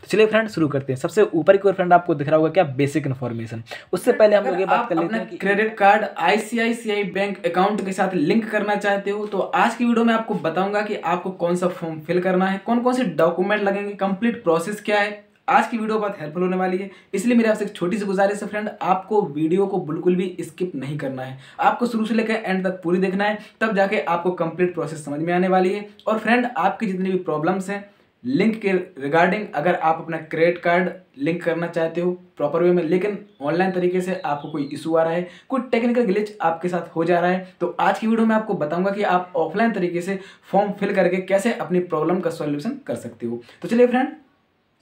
तो चलिए फ्रेंड शुरू करते हैं सबसे ऊपर की ओर फ्रेंड आपको दिख रहा होगा क्या बेसिक इन्फॉर्मेशन उससे पहले हम लोग ये बात कर लेते हैं कि credit card ICICI bank account के साथ लिंक करना चाहते हो तो आज की वीडियो में आपको बताऊंगा कि आपको कौन सा फॉर्म फिल करना है कौन कौन से डॉक्यूमेंट लगेंगे कंप्लीट प्रोसेस क्या है आज की वीडियो बहुत हेल्पफुल होने वाली है इसलिए मेरे आपसे एक छोटी सी गुजारिश है फ्रेंड आपको वीडियो को बिल्कुल भी स्किप नहीं करना है आपको शुरू से लेकर एंड तक पूरी देखना है तब जाके आपको कंप्लीट प्रोसेस समझ में आने वाली है और फ्रेंड आपकी जितनी भी प्रॉब्लम्स हैं लिंक के रिगार्डिंग अगर आप अपना क्रेडिट कार्ड लिंक करना चाहते हो प्रॉपर वे में लेकिन ऑनलाइन तरीके से आपको कोई इशू आ रहा है कोई टेक्निकल ग्लिच आपके साथ हो जा रहा है तो आज की वीडियो में आपको बताऊंगा कि आप ऑफलाइन तरीके से फॉर्म फिल करके कैसे अपनी प्रॉब्लम का सॉल्यूशन कर सकते हो तो चलिए फ्रेंड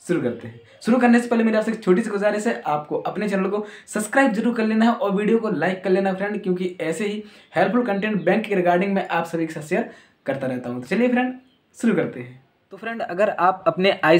शुरू करते हैं शुरू करने से पहले मेरी आपसे छोटी सी गुजारिश है आपको अपने चैनल को सब्सक्राइब जरूर कर लेना है और वीडियो को लाइक कर लेना फ्रेंड क्योंकि ऐसे ही हेल्पफुल कंटेंट बैंक के रिगार्डिंग मैं आप सभी के साथ शेयर करता रहता हूँ तो चलिए फ्रेंड शुरू करते हैं तो फ्रेंड अगर आप अपने आई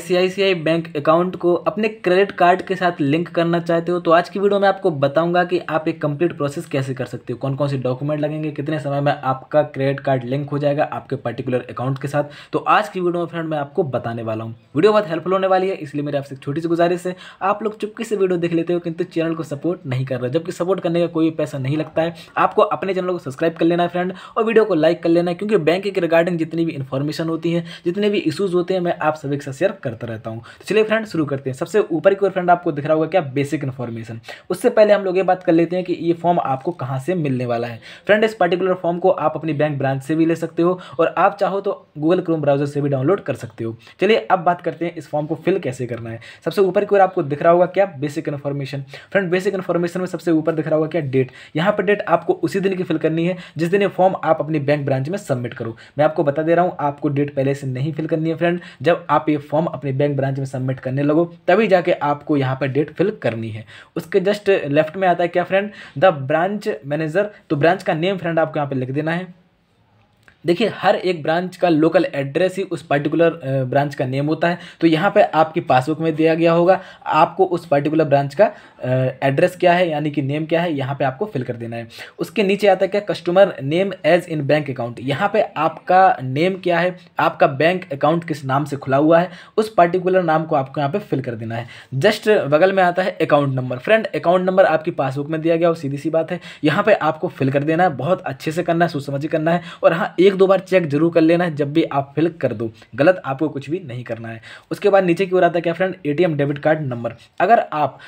बैंक अकाउंट को अपने क्रेडिट कार्ड के साथ लिंक करना चाहते हो तो आज की वीडियो में आपको बताऊंगा कि आप एक कंप्लीट प्रोसेस कैसे कर सकते हो कौन कौन से डॉक्यूमेंट लगेंगे कितने समय में आपका क्रेडिट कार्ड लिंक हो जाएगा आपके पर्टिकुलर अकाउंट के साथ तो आज की वीडियो में फ्रेंड मैं आपको बताने वाला हूँ वीडियो बहुत हेल्पफुल होने वाली है इसलिए मेरी आपसे छोटी सी गुजारिश है आप लोग चुपके से वीडियो देख लेते हो किंतु चैनल को सपोर्ट नहीं कर रहे जबकि सपोर्ट करने का कोई पैसा नहीं लगता है आपको अपने चैनल को सब्सक्राइब कर लेना है फ्रेंड और वीडियो को लाइक कर लेना है क्योंकि बैंक के रिगार्डिंग जितनी भी इन्फॉर्मेशन होती है जितने भी इशू इशूज़ होते हैं मैं आप सभी के साथ शेयर करता रहता हूँ तो चलिए फ्रेंड शुरू करते हैं सबसे ऊपर की ओर फ्रेंड आपको दिख रहा होगा क्या बेसिक इन्फॉर्मेशन उससे पहले हम लोग ये बात कर लेते हैं कि ये फॉर्म आपको कहाँ से मिलने वाला है फ्रेंड इस पर्टिकुलर फॉर्म को आप अपनी बैंक ब्रांच से भी ले सकते हो और आप चाहो तो गूगल क्रोम ब्राउजर से भी डाउनलोड कर सकते हो चलिए अब बात करते हैं इस फॉर्म को फिल कैसे करना है सबसे ऊपर की ओर आपको दिख रहा होगा क्या basic information friend basic information में सबसे ऊपर दिख रहा होगा क्या डेट यहाँ पर डेट आपको उसी दिन की फिल करनी है जिस दिन ये फॉर्म आप अपनी बैंक ब्रांच में सबमिट करो मैं आपको बता दे रहा हूँ आपको डेट पहले से नहीं फिल करनी लीजिए फ्रेंड जब आप ये फॉर्म अपने बैंक ब्रांच में सबमिट करने लगो तभी जाके आपको यहाँ पर डेट फिल करनी है उसके जस्ट लेफ्ट में आता है क्या फ्रेंड द ब्रांच मैनेजर तो ब्रांच का नेम फ्रेंड आपको यहाँ पर लिख देना है देखिए हर एक ब्रांच का लोकल एड्रेस ही उस पर्टिकुलर ब्रांच का नेम होता है तो यहाँ पे आपकी पासबुक में दिया गया होगा आपको उस पर्टिकुलर ब्रांच का एड्रेस क्या है यानी कि नेम क्या है यहाँ पे आपको फिल कर देना है उसके नीचे आता है क्या customer name as in bank account यहाँ पे आपका नेम क्या है आपका बैंक अकाउंट किस नाम से खुला हुआ है उस पर्टिकुलर नाम को आपको यहाँ पे फिल कर देना है जस्ट बगल में आता है account number friend account number आपकी पासबुक में दिया गया और सीधी सी बात है यहाँ पर आपको फिल कर देना है बहुत अच्छे से करना है सोच समझ करना है और हाँ एक दो बार चेक जरूर कर लेना है जब भी आप फिल कर दो गलत आपको कुछ भी नहीं करना है उसके बाद नीचे की ओर आता है क्या friend a debit card number अगर आप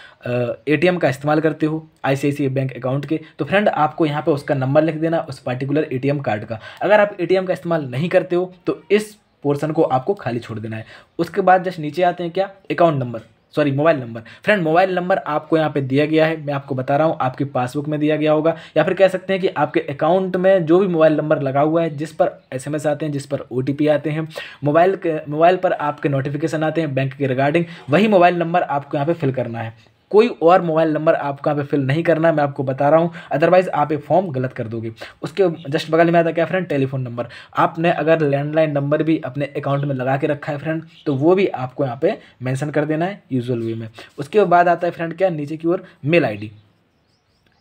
एटीएम का इस्तेमाल करते हो आईसीआईसीआई बैंक अकाउंट के तो फ्रेंड आपको यहाँ पे उसका नंबर लिख देना उस पर्टिकुलर एटीएम कार्ड का अगर आप एटीएम का इस्तेमाल नहीं करते हो तो इस पोर्सन को आपको खाली छोड़ देना है उसके बाद जस्ट नीचे आते हैं क्या account number sorry mobile number friend mobile number आपको यहाँ पे दिया गया है मैं आपको बता रहा हूँ आपकी पासबुक में दिया गया होगा या फिर कह सकते हैं कि आपके अकाउंट में जो भी मोबाइल नंबर लगा हुआ है जिस पर एसएमएस आते हैं जिस पर ओ आते हैं मोबाइल मोबाइल पर आपके नोटिफिकेशन आते हैं बैंक के रिगार्डिंग वही मोबाइल नंबर आपको यहाँ पर फिल करना है कोई और मोबाइल नंबर आपको यहाँ पे फिल नहीं करना है मैं आपको बता रहा हूँ अदरवाइज आप ये फॉर्म गलत कर दोगे उसके जस्ट बगल में आता क्या फ्रेंड टेलीफोन नंबर आपने अगर लैंडलाइन नंबर भी अपने अकाउंट में लगा के रखा है फ्रेंड तो वो भी आपको यहाँ पे मेंशन कर देना है यूजुअल वे में उसके बाद आता है फ्रेंड क्या नीचे की ओर मेल आई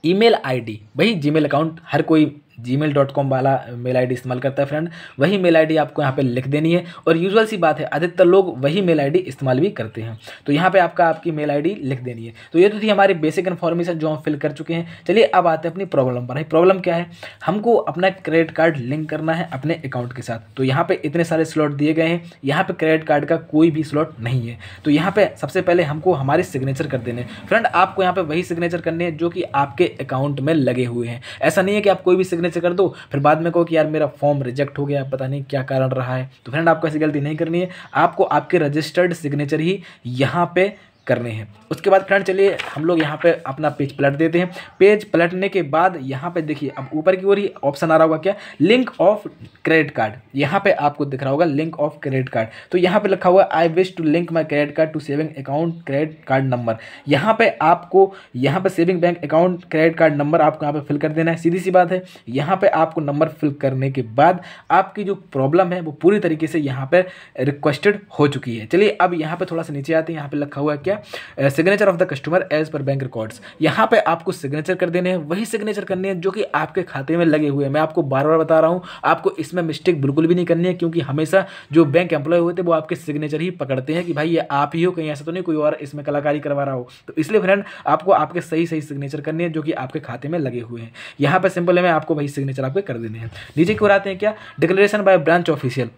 ईमेल आईडी भाई जीमेल अकाउंट हर कोई जी मेल डॉट कॉम वाला मेल आई डी इस्तेमाल करता है फ्रेंड वही मेल आई डी आपको यहाँ पर लिख देनी है और यूजल सी बात है अधिकतर लोग वही मेल आई डी इस्तेमाल भी करते हैं तो यहाँ पर आपका आपकी मेल आई डी लिख देनी है तो ये तो थी हमारी बेसिक इन्फॉर्मेशन जो हम फिल कर चुके हैं चलिए अब आते हैं अपनी प्रॉब्लम पर प्रॉब्लम क्या है हमको अपना क्रेडिट कार्ड लिंक करना है अपने अकाउंट के साथ तो यहाँ पर इतने सारे स्लॉट दिए गए हैं यहाँ पर क्रेडिट कार्ड का कोई भी स्लॉट नहीं है तो यहाँ पर सबसे पहले हमको हमारे सिग्नेचर कर देने फ्रेंड आपको यहाँ पर वही सिग्नेचर करने हैं जो कि आपके अकाउंट में लगे हुए हैं ऐसा नहीं है कि आप कोई भी सिग्नेचर कर दो फिर बाद में कहो कि यार मेरा फॉर्म रिजेक्ट हो गया पता नहीं क्या कारण रहा है तो फ्रेंड आपको ऐसी गलती नहीं करनी है आपको आपके रजिस्टर्ड सिग्नेचर ही यहाँ पे करने हैं उसके बाद फ्रेंड चलिए हम लोग यहाँ पे अपना पेज पलट देते हैं पेज पलटने के बाद यहाँ पे देखिए अब ऊपर की ओर ही ऑप्शन आ रहा होगा क्या लिंक ऑफ क्रेडिट कार्ड यहाँ पे आपको दिख रहा होगा लिंक ऑफ क्रेडिट कार्ड तो यहाँ पे लिखा हुआ I wish to link my credit card to saving account credit card number यहाँ पर आपको यहाँ पर saving bank account credit card number आपको यहाँ पर फिल कर देना है सीधी सी बात है यहाँ पर आपको नंबर फिल करने के बाद आपकी जो प्रॉब्लम है वो पूरी तरीके से यहाँ पर रिक्वेस्टेड हो चुकी है चलिए अब यहाँ पर थोड़ा सा नीचे आते हैं यहाँ पर लिखा हुआ क्या है signature of the customer as per bank records यहाँ पे आपको सिग्नेचर कर देने हैं वही सिग्नेचर करने हैं जो कि आपके खाते में लगे हुए हैं मैं आपको बार बार बता रहा हूँ आपको इसमें मिस्टेक बिल्कुल भी नहीं करनी है क्योंकि हमेशा जो बैंक एम्प्लॉय होते हैं वो आपके सिग्नेचर ही पकड़ते हैं कि भाई ये आप ही हो कहीं ऐसा तो नहीं कोई और इसमें कलाकारी करवा रहा हो तो इसलिए फ्रेंड आपको आपके सही सही सिग्नेचर करने हैं जो कि आपके खाते में लगे हुए हैं यहाँ पर सिंपल है मैं आपको वही सिग्नेचर आपके कर देने हैं नीचे क्यों आते हैं क्या declaration by branch official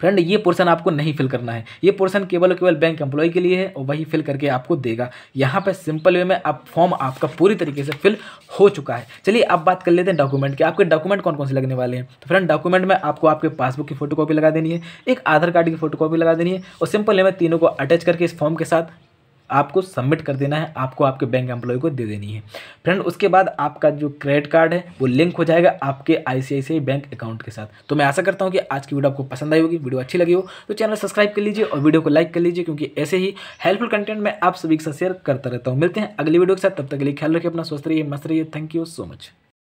friend ये पोर्सन आपको नहीं फिल करना है ये पोर्सन केवल केवल बैंक एम्प्लॉय के लिए है और वही फिल करके आपको देगा यहाँ पर सिंपल वे में अब फॉर्म आपका पूरी तरीके से फिल हो चुका है चलिए अब बात कर लेते हैं डॉक्यूमेंट के आपके डॉक्यूमेंट कौन कौन से लगने वाले हैं तो फ्रेंड डॉक्यूमेंट में आपको आपके पासबुक की फोटो लगा देनी है एक आधार कार्ड की फोटो लगा देनी है और सिंपल वे में तीनों को अटैच करके इस फॉर्म के साथ आपको सबमिट कर देना है आपको आपके बैंक एम्प्लॉय को दे देनी है फ्रेंड उसके बाद आपका जो क्रेडिट कार्ड है वो लिंक हो जाएगा आपके आई बैंक अकाउंट के साथ तो मैं आशा करता हूँ कि आज की वीडियो आपको पसंद आई होगी वीडियो अच्छी लगी हो तो चैनल सब्सक्राइब कर लीजिए और वीडियो को लाइक कर लीजिए क्योंकि ऐसे ही हेल्पफुल कंटेंट मैं आप सभी के साथ शेयर करता रहता हूँ मिलते हैं अगली वीडियो के साथ तब तक के लिए ख्याल रखिए अपना स्वस्थ रहिए मस्त रहिए थैंक यू सो मच